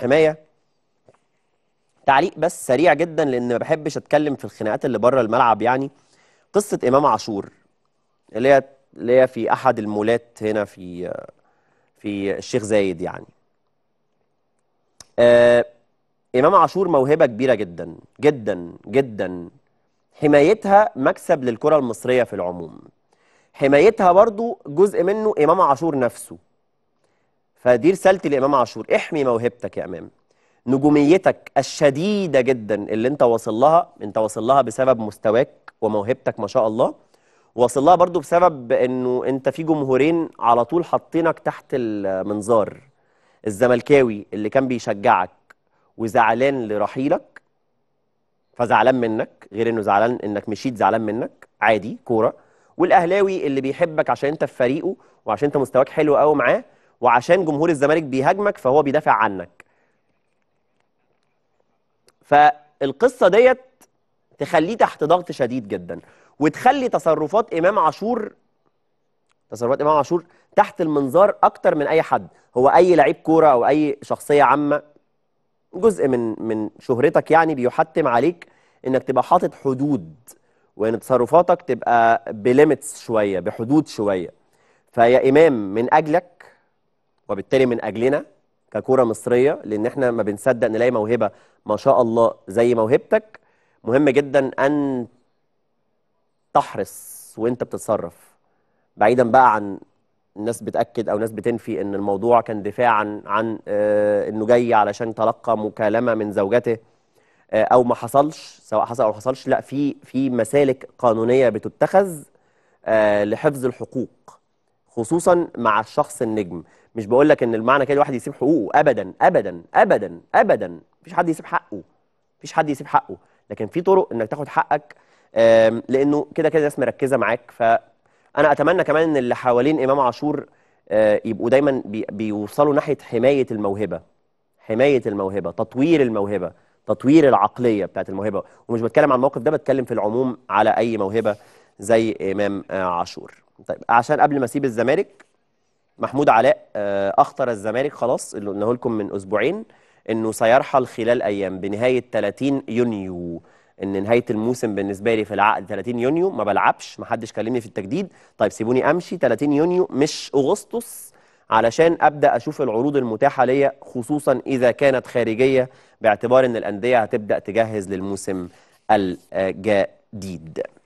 حماية تعليق بس سريع جدا لأن ما بحبش أتكلم في الخناقات اللي بره الملعب يعني قصة إمام عاشور اللي هي اللي هي في أحد المولات هنا في في الشيخ زايد يعني آه إمام عاشور موهبة كبيرة جدا جدا جدا حمايتها مكسب للكرة المصرية في العموم حمايتها برضو جزء منه إمام عاشور نفسه فدي رسالتي لامام عاشور احمي موهبتك يا امام نجوميتك الشديده جدا اللي انت واصل لها انت واصل لها بسبب مستواك وموهبتك ما شاء الله واصل لها برضو بسبب انه انت في جمهورين على طول حاطينك تحت المنظار الزملكاوي اللي كان بيشجعك وزعلان لرحيلك فزعلان منك غير انه زعلان انك مشيت زعلان منك عادي كوره والاهلاوي اللي بيحبك عشان انت في فريقه وعشان انت مستواك حلو قوي معاه وعشان جمهور الزمالك بيهاجمك فهو بيدافع عنك فالقصه ديت تخليه تحت ضغط شديد جدا وتخلي تصرفات امام عاشور تصرفات امام عاشور تحت المنظار اكتر من اي حد هو اي لعيب كوره او اي شخصيه عامه جزء من من شهرتك يعني بيحتم عليك انك تبقى حاطط حدود وان تصرفاتك تبقى بليميتس شويه بحدود شويه فيا امام من اجلك وبالتالي من اجلنا ككره مصريه لان احنا ما بنصدق نلاقي موهبه ما شاء الله زي موهبتك مهم جدا ان تحرص وانت بتتصرف بعيدا بقى عن الناس بتاكد او ناس بتنفي ان الموضوع كان دفاعا عن آه انه جاي علشان تلقى مكالمه من زوجته آه او ما حصلش سواء حصل او ما حصلش لا في في مسالك قانونيه بتتخذ آه لحفظ الحقوق خصوصا مع الشخص النجم مش بقول لك ان المعنى كده الواحد يسيب حقوقه ابدا ابدا ابدا ابدا مفيش حد يسيب حقه مفيش حد يسيب حقه لكن في طرق انك تاخد حقك لانه كده كده ناس مركزه معاك فانا اتمنى كمان ان اللي حوالين امام عاشور آه، يبقوا دايما بيوصلوا ناحيه حمايه الموهبه حمايه الموهبه تطوير الموهبه تطوير العقليه بتاعت الموهبه ومش بتكلم عن الموقف ده بتكلم في العموم على اي موهبه زي امام آه، عاشور طيب عشان قبل ما اسيب الزمالك محمود علاء آه، اخطر الزمالك خلاص اللي قلناه لكم من اسبوعين انه سيرحل خلال ايام بنهايه 30 يونيو ان نهايه الموسم بالنسبه لي في العقد 30 يونيو ما بلعبش ما حدش كلمني في التجديد طيب سيبوني امشي 30 يونيو مش اغسطس علشان ابدا اشوف العروض المتاحه ليا خصوصا اذا كانت خارجيه باعتبار ان الانديه هتبدا تجهز للموسم الجديد